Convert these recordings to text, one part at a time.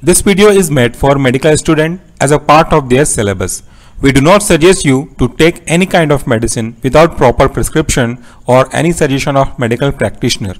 This video is made for medical student as a part of their syllabus. We do not suggest you to take any kind of medicine without proper prescription or any suggestion of medical practitioner.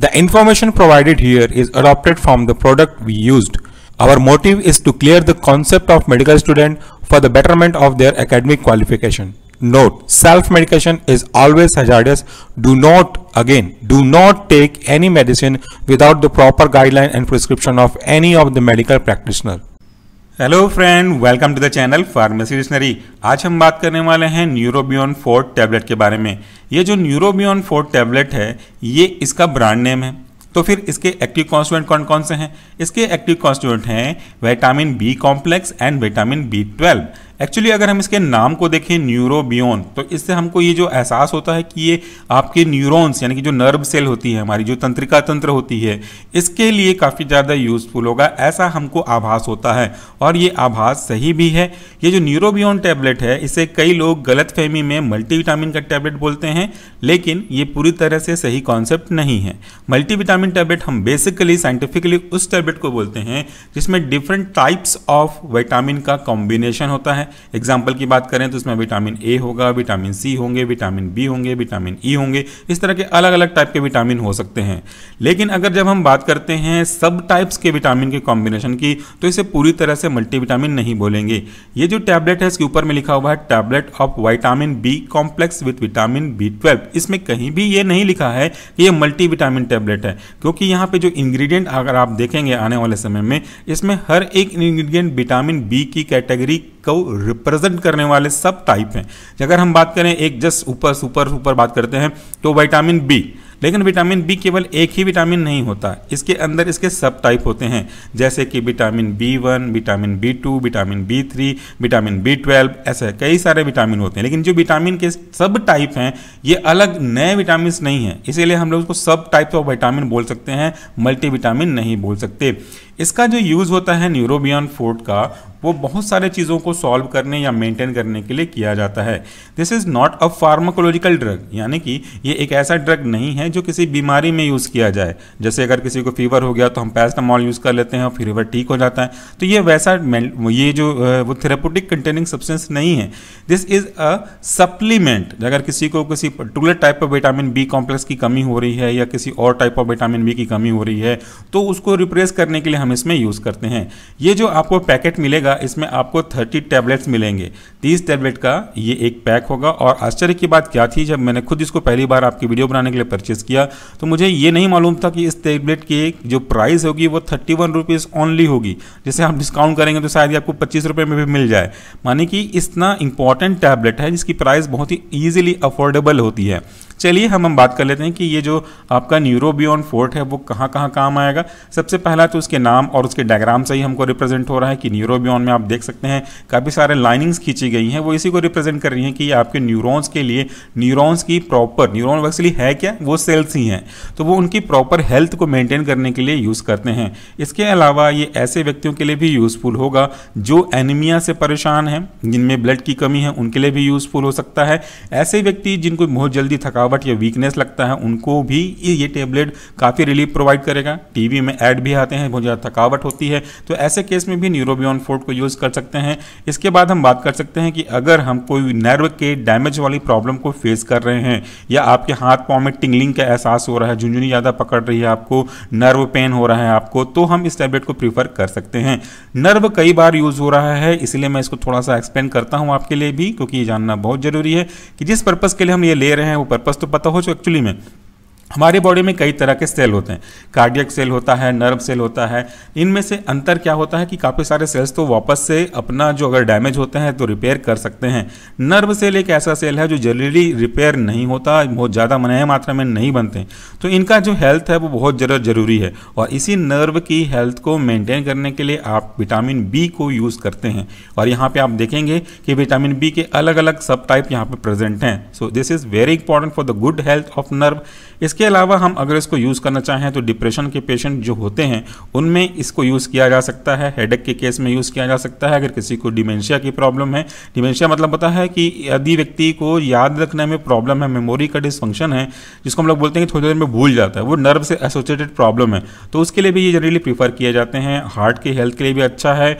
The information provided here is adopted from the product we used. Our motive is to clear the concept of medical student for the betterment of their academic qualification. Note, self-medication is always hazardous. Do not Again, do not take any medicine without the proper guideline and prescription of any of the medical practitioner. Hello friend welcome to the channel pharmacy dictionary आज हम बात करने वाले हैं Neurobion four tablet के बारे में ये जो न्यूरोबियन फोर टैबलेट है ये इसका ब्रांड नेम है तो फिर इसके एक्टिव कॉन्स्टिट्यूंट कौन कौन से हैं इसके एक्टिव कॉन्स्टिट्यूंट हैं vitamin B complex and vitamin B twelve actually अगर हम इसके नाम को देखें न्यूरोबियोन तो इससे हमको ये जो एहसास होता है कि ये आपके न्यूरॉन्स यानी कि जो नर्व सेल होती है हमारी जो तंत्रिका तंत्र होती है इसके लिए काफ़ी ज़्यादा यूजफुल होगा ऐसा हमको आभास होता है और ये आभास सही भी है ये जो न्यूरोबियोन टैबलेट है इसे कई लोग गलत फहमी में मल्टीविटामिन का टैबलेट बोलते हैं लेकिन ये पूरी तरह से सही कॉन्सेप्ट नहीं है मल्टीविटामिन टैबलेट हम बेसिकली साइंटिफिकली उस टैबलेट को बोलते हैं जिसमें डिफरेंट टाइप्स ऑफ विटामिन का कॉम्बिनेशन होता है है एग्जाम्पल की बात करें तो इसमें विटामिन ए होगा विटामिन सी होंगे विटामिन बी होंगे विटामिन ई e होंगे इस तरह के अलग अलग टाइप के विटामिन हो सकते हैं लेकिन अगर जब हम बात करते हैं सब टाइप्स के विटामिन के कॉम्बिनेशन की तो इसे पूरी तरह से मल्टीविटामिन नहीं बोलेंगे ये जो टैबलेट है इसके ऊपर में लिखा हुआ है tablet of vitamin B complex with vitamin B twelve इसमें कहीं भी ये नहीं लिखा है कि ये मल्टीविटामिन टैबलेट है क्योंकि यहाँ पे जो इंग्रेडिएंट अगर आप देखेंगे आने वाले समय में इसमें हर एक इंग्रेडिएंट विटामिन बी की कैटेगरी को रिप्रेजेंट करने वाले सब टाइप हैं अगर हम बात करें एक जस्ट ऊपर सुपर सुपर बात करते हैं तो विटामिन बी लेकिन विटामिन बी केवल एक ही विटामिन नहीं होता इसके अंदर इसके सब टाइप होते हैं जैसे कि vitamin B one vitamin B two vitamin B three vitamin B twelve ऐसे कई सारे विटामिन होते हैं लेकिन जो विटामिन के सब टाइप हैं ये अलग नए विटामिन नहीं हैं इसीलिए हम लोग उसको सब टाइप ऑफ विटामिन बोल सकते हैं मल्टी विटामिन नहीं बोल सकते इसका जो यूज़ होता है न्यूरोबियन फूड का वो बहुत सारे चीज़ों को सॉल्व करने या मेंटेन करने के लिए किया जाता है this is not a pharmacological drug यानी कि ये एक ऐसा ड्रग नहीं है जो किसी बीमारी में यूज़ किया जाए जैसे अगर किसी को फीवर हो गया तो हम पैरास्टामॉल यूज़ कर लेते हैं और फीवर ठीक हो जाता है तो ये वैसा ये जो वो थेरापोटिक कंटेनिंग सब्सटेंस नहीं है दिस इज़ अ सप्लीमेंट अगर किसी को किसी particular type of vitamin B complex की कमी हो रही है या किसी और टाइप ऑफ विटामिन बी की कमी हो रही है तो उसको रिप्लेस करने के लिए हम इसमें यूज़ करते हैं ये जो आपको पैकेट मिलेगा इसमें आपको थर्टी टैबलेट्स मिलेंगे तीस टैबलेट का ये एक पैक होगा और आश्चर्य की बात क्या थी जब मैंने खुद इसको पहली बार आपकी वीडियो बनाने के लिए परचेस किया तो मुझे ये नहीं मालूम था कि इस टैबलेट की जो प्राइस होगी वो थर्टी वन रुपीज़ ओनली होगी जैसे आप डिस्काउंट करेंगे तो शायद आपको पच्चीस रुपये में भी मिल जाए मानी कि इतना इंपॉर्टेंट टैबलेट है जिसकी प्राइस बहुत ही ईजिली अफोर्डेबल होती है चलिए हम हम बात कर लेते हैं कि ये जो आपका न्यूरोबियन फोर्ट है वो कहाँ कहाँ काम आएगा सबसे पहला तो उसके नाम और उसके डायग्राम से ही हमको रिप्रेजेंट हो रहा है कि न्यूरोबियन में आप देख सकते हैं काफ़ी सारे लाइनिंग्स खींची गई हैं वो इसी को रिप्रेजेंट कर रही हैं कि ये आपके न्यूरॉन्स के लिए न्यूरॉन्स की प्रॉपर न्यूरॉन एक्चुअली है क्या वो सेल्स ही हैं तो वो उनकी प्रॉपर हेल्थ को मेंटेन करने के लिए यूज़ करते हैं इसके अलावा ये ऐसे व्यक्तियों के लिए भी यूज़फुल होगा जो एनीमिया से परेशान हैं जिनमें ब्लड की कमी है उनके लिए भी यूज़फुल हो सकता है ऐसे व्यक्ति जिनको बहुत जल्दी थकावट या वीकनेस लगता है उनको भी ये टेबलेट काफ़ी रिलीफ प्रोवाइड करेगा टीवी में ऐड भी आते हैं बहुत ज़्यादा थकावट होती है तो ऐसे केस में भी न्यूरोबियन फोर्ट को यूज़ कर सकते हैं इसके बाद हम बात कर सकते हैं हैं कि अगर हम कोई नर्व के डैमेज वाली प्रॉब्लम को फेस कर रहे हैं या आपके हाथ पाँव में टिंगलिंग का एहसास हो रहा है झुंझुनी ज़्यादा पकड़ रही है आपको नर्व पेन हो रहा है आपको तो हम इस टैबलेट को प्रीफर कर सकते हैं नर्व कई बार यूज़ हो रहा है इसलिए मैं इसको थोड़ा सा एक्सप्लेन करता हूँ आपके लिए भी क्योंकि ये जानना बहुत ज़रूरी है कि जिस पर्पज़ के लिए हम ये ले रहे हैं वो पर्पज़ तो पता हो जो एक्चुअली में हमारे बॉडी में कई तरह के सेल होते हैं कार्डियक सेल होता है नर्व सेल होता है इनमें से अंतर क्या होता है कि काफ़ी सारे सेल्स तो वापस से अपना जो अगर डैमेज होते हैं तो रिपेयर कर सकते हैं नर्व सेल एक ऐसा सेल है जो जल्दी रिपेयर नहीं होता बहुत ज़्यादा मनह मात्रा में नहीं बनते तो इनका जो हेल्थ है वो बहुत ज़्यादा ज़रूरी है और इसी नर्व की हेल्थ को मेनटेन करने के लिए आप विटामिन बी को यूज़ करते हैं और यहाँ पर आप देखेंगे कि विटामिन बी के अलग अलग सब टाइप यहाँ पर प्रेजेंट हैं so this is very important for the good health of nerve इसके इसके अलावा हम अगर इसको यूज़ करना चाहें तो डिप्रेशन के पेशेंट जो होते हैं उनमें इसको यूज़ किया जा सकता है हेडेक के केस में यूज़ किया जा सकता है अगर किसी को डिमेंशिया की प्रॉब्लम है डिमेंशिया मतलब होता है कि यदि व्यक्ति को याद रखने में प्रॉब्लम है मेमोरी का डिसफंक्शन है जिसको हम लोग बोलते हैं कि थोड़ी देर में भूल जाता है वो नर्व से एसोसिएटेड प्रॉब्लम है तो उसके लिए भी ये जनरली प्रीफर किए जाते हैं हार्ट के हेल्थ के लिए भी अच्छा है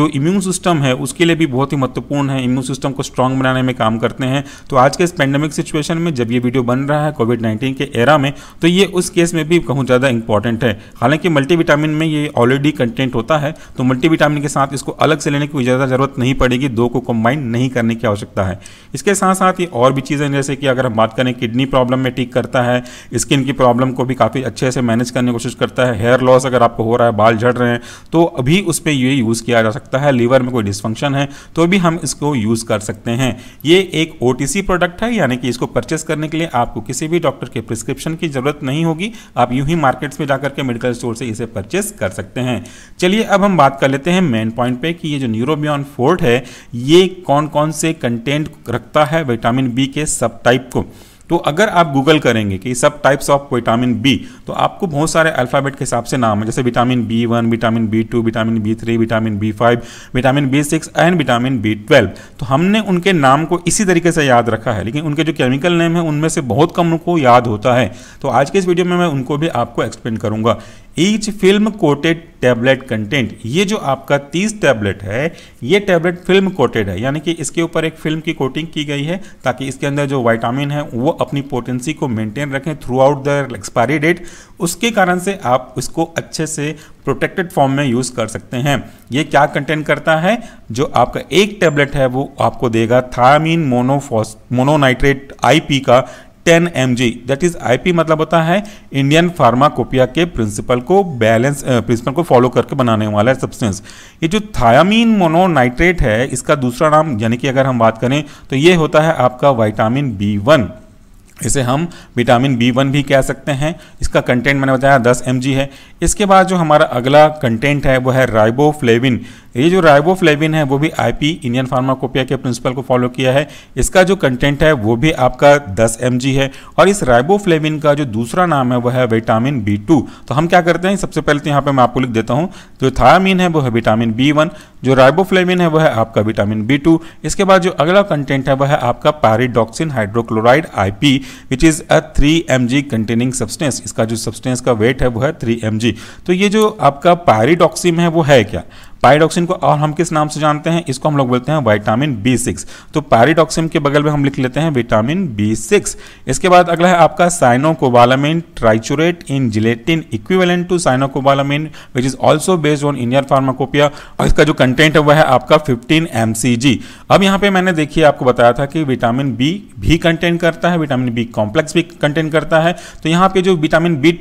जो इम्यून सिस्टम है उसके लिए भी बहुत ही महत्वपूर्ण है इम्यून सिस्टम को स्ट्रांग बनाने में काम करते हैं तो आज के इस पेंडेमिक सिचुएशन में जब ये वीडियो बन रहा है कोविड नाइन्टीन के एरा में तो ये उस केस में भी बहुत ज़्यादा इंपॉर्टेंट है हालांकि मल्टीविटामिन में ये ऑलरेडी कंटेंट होता है तो मल्टीविटामिन के साथ इसको अलग से लेने की ज़्यादा ज़रूरत नहीं पड़ेगी दो को कंबाइन नहीं करने की आवश्यकता है इसके साथ साथ ये और भी चीज़ें जैसे कि अगर हम बात करें किडनी प्रॉब्लम में ठीक करता है स्किन की प्रॉब्लम को भी काफ़ी अच्छे से मैनेज करने की कोशिश करता है हेयर लॉस अगर आपको हो रहा है बाल झड़ रहे हैं तो अभी उस पर ये यूज़ किया जा सकता है लीवर में कोई डिस्फंक्शन है तो भी हम इसको यूज़ कर सकते हैं ये एक ओ प्रोडक्ट है यानी कि इसको परचेस करने के लिए आपको किसी भी डॉक्टर के प्रिस्क्रिप्शन सब्सक्रिप्शन की ज़रूरत नहीं होगी आप यूं ही मार्केट्स में जाकर के मेडिकल स्टोर से इसे परचेस कर सकते हैं चलिए अब हम बात कर लेते हैं मेन पॉइंट पे कि ये जो न्यूरोबियन फोर्ट है ये कौन कौन से कंटेंट रखता है विटामिन बी के सब टाइप को तो अगर आप गूगल करेंगे कि सब टाइप्स ऑफ विटामिन बी तो आपको बहुत सारे अल्फ़ाबेट के हिसाब से नाम है जैसे vitamin B one vitamin B two vitamin B three vitamin B five vitamin B six and vitamin B twelve तो हमने उनके नाम को इसी तरीके से याद रखा है लेकिन उनके जो केमिकल नेम है उनमें से बहुत कम को याद होता है तो आज के इस वीडियो में मैं उनको भी आपको एक्सप्लेन करूँगा each film coated tablet content ये जो आपका तीस टैबलेट है ये टैबलेट फिल्म कोटेड है यानी कि इसके ऊपर एक फिल्म की कोटिंग की गई है ताकि इसके अंदर जो वाइटामिन है वो अपनी पोटेंसी को मेंटेन रखें throughout the expiry date उसके कारण से आप इसको अच्छे से प्रोटेक्टेड फॉर्म में यूज़ कर सकते हैं ये क्या कंटेंट करता है जो आपका एक टैबलेट है वो आपको देगा थामिन मोनोफॉस मोनोनाइट्रेट आई का ten M that is IP मतलब होता है इंडियन फार्माकोपिया के प्रिंसिपल को बैलेंस प्रिंसिपल को फॉलो करके बनाने वाला है सब्सटेंस ये जो थायामीन मोनोनाइट्रेट है इसका दूसरा नाम यानी कि अगर हम बात करें तो ये होता है आपका वाइटामिन बी वन इसे हम विटामिन बी वन भी कह सकते हैं इसका कंटेंट मैंने बताया 10 एम है इसके बाद जो हमारा अगला कंटेंट है वो है राइबोफ्लेविन ये जो राइबोफ्लेविन है वो भी आईपी इंडियन फार्माकोपिया के प्रिंसिपल को फॉलो किया है इसका जो कंटेंट है वो भी आपका 10 एम है और इस राइबोफ्लेविन का जो दूसरा नाम है वह है विटामिन बी टू तो हम क्या करते हैं सबसे पहले तो यहाँ पर मैं आपको लिख देता हूँ जो थायामीन है वो है विटामिन बी वन जो राइबोफ्लेविन है वह है आपका विटामिन बी टू इसके बाद जो अगला कंटेंट है वह है आपका pyridoxine hydrochloride I P which is a three M G containing substance इसका जो सब्सटेंस का वेट है वो है थ्री एम जी तो ये जो आपका पैरिडॉक्सिम है वो है क्या पायरोक्सिन को और हम किस नाम से जानते हैं इसको हम लोग बोलते हैं वाइटामिन बी सिक्स तो पैरिडॉक्सिन के बगल में हम लिख लेते हैं विटामिन बी सिक्स इसके बाद अगला है आपका cyanocobalamin triturate in gelatin equivalent to cyanocobalamin which is also based on Indian pharmacopoeia और इसका जो कंटेंट है वह है आपका फिफ्टीन एम अब यहाँ पे मैंने देखिए आपको बताया था कि विटामिन बी भी कंटेंट करता है विटामिन बी कॉम्प्लेक्स भी कंटेंट करता है तो यहाँ पे जो विटामिन बी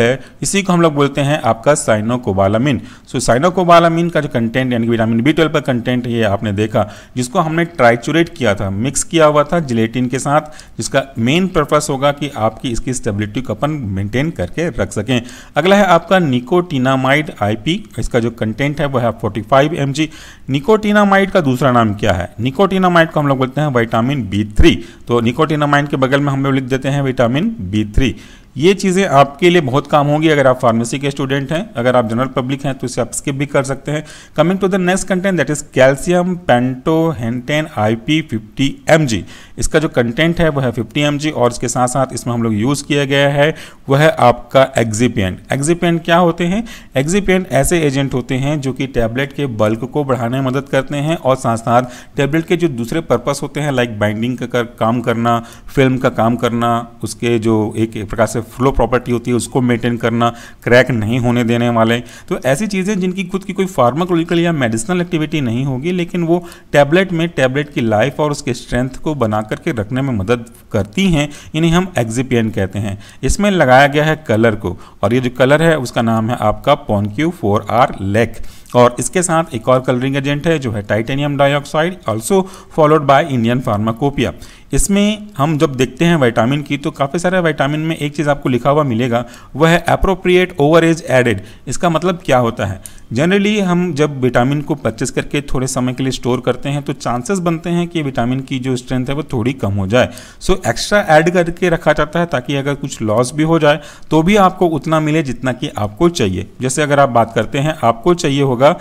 है इसी को हम लोग बोलते हैं आपका साइनोकोबालामिन सो साइनोकोबालामिन का का जो कंटेंट यानी कि विटामिन बी ट्वेल्व का कंटेंट ये आपने देखा जिसको हमने ट्राइचुरेट किया था मिक्स किया हुआ था जिलेटिन के साथ जिसका मेन पर्पस होगा कि आपकी इसकी स्टेबिलिटी को अपन मेंटेन करके रख सकें अगला है आपका निकोटीनामाइड आईपी इसका जो कंटेंट है वह है forty five M G nicotinamide का दूसरा नाम क्या है निकोटीनामाइड को हम लोग बोलते हैं विटामिन बी थ्री तो निकोटीनामाइड के बगल में हम लोग लिख देते हैं विटामिन बी थ्री ये चीज़ें आपके लिए बहुत काम होंगी अगर आप फार्मेसी के स्टूडेंट हैं अगर आप जनरल पब्लिक हैं तो इसे आप स्किप भी कर सकते हैं coming to the next content that is calcium pantothenate I P fifty M G इसका जो कंटेंट है वह है फिफ्टी एम जी और इसके साथ साथ इसमें हम लोग यूज़ किया गया है वह है आपका एग्जीपियंट एग्जीपियंट क्या होते हैं एग्जीपियंट ऐसे एजेंट होते हैं जो कि टैबलेट के बल्क को बढ़ाने में मदद करते हैं और साथ साथ टैबलेट के जो दूसरे पर्पस होते हैं लाइक बाइंडिंग का काम करना फिल्म का काम करना उसके जो एक प्रकार से से फ्लो प्रॉपर्टी होती है उसको मेंटेन करना क्रैक नहीं होने देने वाले तो ऐसी चीज़ें जिनकी खुद की कोई फार्माकोलॉजिकल या मेडिसिनल एक्टिविटी नहीं होगी लेकिन वो टैबलेट में टैबलेट की लाइफ और उसके स्ट्रेंथ को बना करके रखने में मदद करती हैं इन्हें हम एक्जिपियन कहते हैं इसमें लगाया गया है कलर को और ये जो कलर है उसका नाम है आपका पॉनक्यू फोर आर लेक और इसके साथ एक और कलरिंग एजेंट है जो है titanium dioxide also followed by Indian pharmacopoeia इसमें हम जब देखते हैं विटामिन की तो काफ़ी सारे विटामिन में एक चीज़ आपको लिखा हुआ मिलेगा वह है अप्रोप्रिएट ओवर एज एडेड इसका मतलब क्या होता है जनरली हम जब विटामिन को परचेस करके थोड़े समय के लिए स्टोर करते हैं तो चांसेस बनते हैं कि विटामिन की जो स्ट्रेंथ है वो थोड़ी कम हो जाए सो एक्स्ट्रा ऐड करके रखा जाता है ताकि अगर कुछ लॉस भी हो जाए तो भी आपको उतना मिले जितना कि आपको चाहिए जैसे अगर आप बात करते हैं आपको चाहिए होगा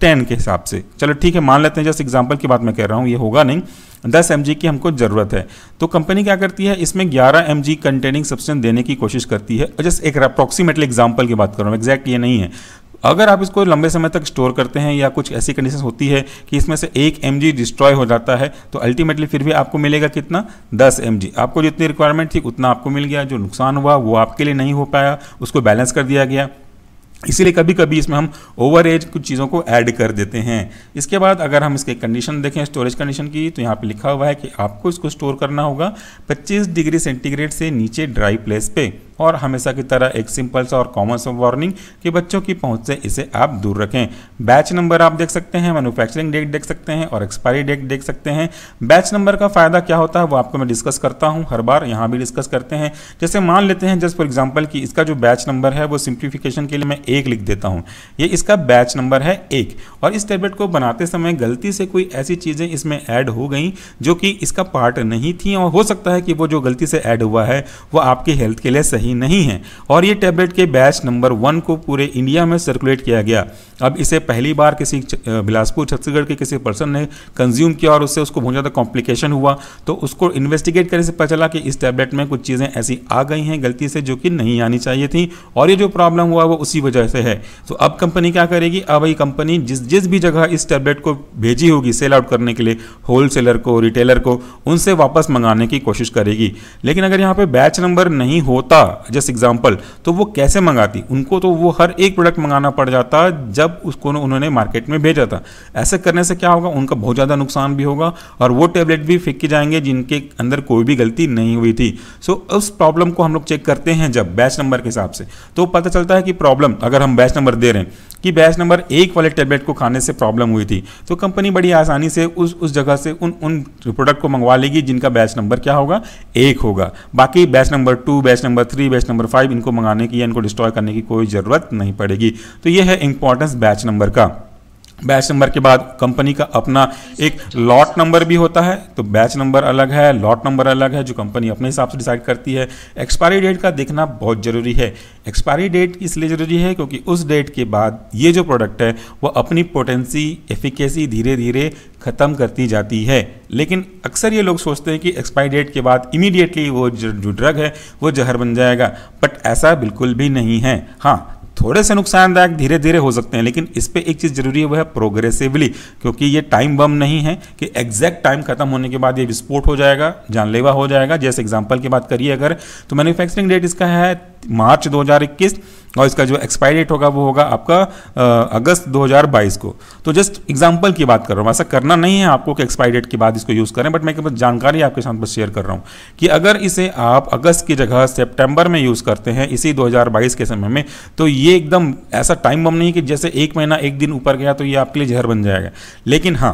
टेन के हिसाब से चलो ठीक है मान लेते हैं जस्ट एग्जाम्पल की बात मैं कह रहा हूँ ये होगा नहीं दस एम की हमको ज़रूरत ज़रूरत है तो कंपनी क्या करती है इसमें 11 एम कंटेनिंग सब्सटेंस देने की कोशिश करती है जस्ट एक अप्रॉक्सीमेटली एग्जाम्पल की बात कर रहा हूँ एग्जैक्ट ये नहीं है अगर आप इसको लंबे समय तक स्टोर करते हैं या कुछ ऐसी कंडीशन होती है कि इसमें से एक एम डिस्ट्रॉय हो जाता है तो अल्टीमेटली फिर भी आपको मिलेगा कितना दस एम आपको जितनी रिक्वायरमेंट थी उतना आपको मिल गया जो नुकसान हुआ वो आपके लिए नहीं हो पाया उसको बैलेंस कर दिया गया इसीलिए कभी कभी इसमें हम ओवर एज कुछ चीज़ों को ऐड कर देते हैं इसके बाद अगर हम इसके कंडीशन देखें स्टोरेज कंडीशन की तो यहाँ पे लिखा हुआ है कि आपको इसको स्टोर करना होगा 25 डिग्री सेंटीग्रेड से नीचे ड्राई प्लेस पे और हमेशा की तरह एक सिंपल सा और कॉमन सा वार्निंग कि बच्चों की पहुंच से इसे आप दूर रखें बैच नंबर आप देख सकते हैं मैनुफैक्चरिंग डेट देख सकते हैं और एक्सपायरी डेट देख सकते हैं बैच नंबर का फ़ायदा क्या होता है वो आपको मैं डिस्कस करता हूँ हर बार यहाँ भी डिस्कस करते हैं जैसे मान लेते हैं जस्ट फॉर एग्जाम्पल कि इसका जो बैच नंबर है वो सिंप्लीफिकेशन के लिए मैं एक लिख देता हूँ ये इसका बैच नंबर है एक और इस टेबलेट को बनाते समय गलती से कोई ऐसी चीज़ें इसमें ऐड हो गई जो कि इसका पार्ट नहीं थी और हो सकता है कि वो जो गलती से ऐड हुआ है वो आपकी हेल्थ के लिए सही सही नहीं है और ये टैबलेट के बैच नंबर वन को पूरे इंडिया में सर्कुलेट किया गया अब इसे पहली बार किसी बिलासपुर छत्तीसगढ़ के किसी पर्सन ने कंज्यूम किया और उससे उसको बहुत ज़्यादा कॉम्प्लिकेशन हुआ तो उसको इन्वेस्टिगेट करने से पता चला कि इस टैबलेट में कुछ चीज़ें ऐसी आ गई हैं गलती से जो कि नहीं आनी चाहिए थी और ये जो प्रॉब्लम हुआ वो उसी वजह से है तो अब कंपनी क्या करेगी अब ये कंपनी जिस जिस भी जगह इस टैबलेट को भेजी होगी सेल आउट करने के लिए होलसेलर को रिटेलर को उनसे वापस मंगाने की कोशिश करेगी लेकिन अगर यहाँ पर बैच नंबर नहीं होता जस्ट एग्जाम्पल तो वो कैसे मंगाती उनको तो वो हर एक प्रोडक्ट मंगाना पड़ जाता जब उसको उन्होंने मार्केट में भेजा था ऐसे करने से क्या होगा उनका बहुत ज़्यादा नुकसान भी होगा और वो टेबलेट भी के जाएंगे जिनके अंदर कोई भी गलती नहीं हुई थी सो so, उस प्रॉब्लम को हम लोग चेक करते हैं जब बैच नंबर के हिसाब से तो पता चलता है कि प्रॉब्लम अगर हम बैच नंबर दे रहे हैं कि बैच नंबर एक वाले टेबलेट को खाने से प्रॉब्लम हुई थी तो कंपनी बड़ी आसानी से उस उस जगह से उन उन प्रोडक्ट को मंगवा लेगी जिनका बैच नंबर क्या होगा एक होगा बाकी batch number two batch number three batch number five इनको मंगाने की या इनको डिस्ट्रॉय करने की कोई ज़रूरत नहीं पड़ेगी तो यह है इंपॉर्टेंस बैच नंबर का बैच नंबर के बाद कंपनी का अपना एक लॉट नंबर भी होता है तो बैच नंबर अलग है लॉट नंबर अलग है जो कंपनी अपने हिसाब से डिसाइड करती है एक्सपायरी डेट का देखना बहुत ज़रूरी है एक्सपायरी डेट इसलिए ज़रूरी है क्योंकि उस डेट के बाद ये जो प्रोडक्ट है वो अपनी पोटेंसी एफिकेसी धीरे धीरे ख़त्म करती जाती है लेकिन अक्सर ये लोग सोचते हैं कि एक्सपायरी डेट के बाद इमीडिएटली वो जो ड्रग है वो जहर बन जाएगा बट ऐसा बिल्कुल भी नहीं है हाँ थोड़े से नुकसानदायक धीरे धीरे हो सकते हैं लेकिन इस पर एक चीज़ जरूरी है वह है प्रोग्रेसिवली क्योंकि ये टाइम बम नहीं है कि एग्जैक्ट टाइम खत्म होने के बाद ये विस्फोट हो जाएगा जानलेवा हो जाएगा जैसे एग्जाम्पल की बात करिए अगर तो मैन्युफैक्चरिंग डेट इसका है मार्च दो और इसका जो एक्सपायरी डेट होगा वो होगा आपका अगस्त 2022 को तो जस्ट एग्जाम्पल की बात कर रहा हूँ ऐसा करना नहीं है आपको कि एक्सपायरी डेट के बाद इसको यूज़ करें बट मैं बस जानकारी आपके साथ बस शेयर कर रहा हूँ कि अगर इसे आप अगस्त की जगह सेप्टेम्बर में यूज़ करते हैं इसी दो के समय में तो ये एकदम ऐसा टाइम बम नहीं कि जैसे एक महीना एक दिन ऊपर गया तो ये आपके लिए जहर बन जाएगा लेकिन हाँ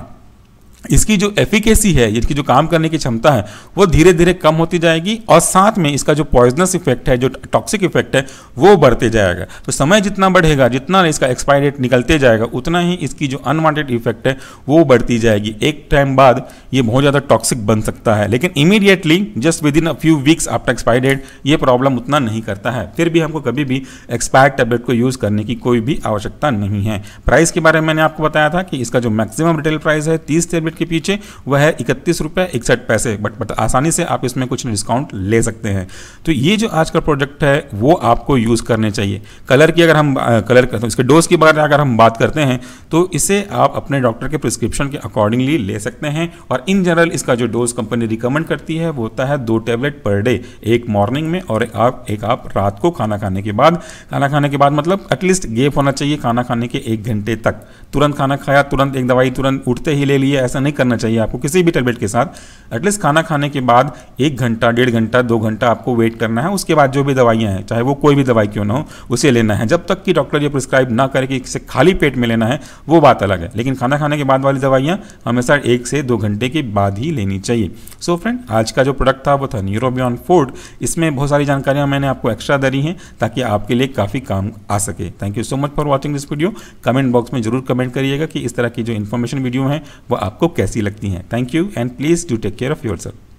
इसकी जो एफिकेसी है इसकी जो काम करने की क्षमता है वो धीरे धीरे कम होती जाएगी और साथ में इसका जो पॉइजनस इफेक्ट है जो टॉक्सिक इफेक्ट है वो बढ़ते जाएगा तो समय जितना बढ़ेगा जितना इसका एक्सपायरी डेट निकलते जाएगा उतना ही इसकी जो अनवांटेड इफेक्ट है वो बढ़ती जाएगी एक टाइम बाद ये बहुत ज़्यादा टॉक्सिक बन सकता है लेकिन immediately just within a few weeks after expiry date ये प्रॉब्लम उतना नहीं करता है फिर भी हमको कभी भी एक्सपायर टैबलेट को यूज़ करने की कोई भी आवश्यकता नहीं है प्राइस के बारे में मैंने आपको बताया था कि इसका जो मैक्सिमम रिटेल प्राइस है तीस टेबलेट के पीछे वह है इकतीस रुपये इकसठ पैसे बट बट आसानी से आप इसमें कुछ डिस्काउंट ले सकते हैं तो ये जो आज का प्रोडक्ट है वो आपको यूज़ करने चाहिए कलर की अगर हम कलर तो इसके डोज की बारे में अगर हम बात करते हैं तो इसे आप अपने डॉक्टर के प्रिस्क्रिप्शन के अकॉर्डिंगली ले सकते हैं और इन जनरल इसका जो डोज कंपनी रिकमेंड करती है वो होता है दो टेबलेट पर डे एक मॉर्निंग में और आप एक आप रात को खाना खाने के बाद खाना खाने के बाद मतलब एटलीस्ट गेप होना चाहिए खाना खाने के एक घंटे तक तुरंत खाना खाया तुरंत एक दवाई तुरंत उठते ही ले लिए ऐसा नहीं करना चाहिए आपको किसी भी टेबलेट के साथ एटलीस्ट खाना खाने के बाद एक घंटा डेढ़ घंटा दो घंटा आपको वेट करना है उसके बाद जो भी दवाइयाँ हैं चाहे वो कोई भी दवाई क्यों ना हो उसे लेना है जब तक कि डॉक्टर ये प्रिस्क्राइब ना करे कि इसे खाली पेट में लेना है वो बात अलग है लेकिन खाना खाने के बाद वाली दवाइयाँ हमेशा एक से दो घंटे के बाद ही लेनी चाहिए सो so फ्रेंड आज का जो प्रोडक्ट था वो था न्यूरोबियन फूड इसमें बहुत सारी जानकारियाँ मैंने आपको एक्स्ट्रा दी हैं ताकि आपके लिए काफ़ी काम आ सके thank you so much for watching this video comment box में जरूर कमेंट करिएगा कि इस तरह की जो इन्फॉर्मेशन वीडियो है वो आपको कैसी लगती हैं thank you and please do take care of your self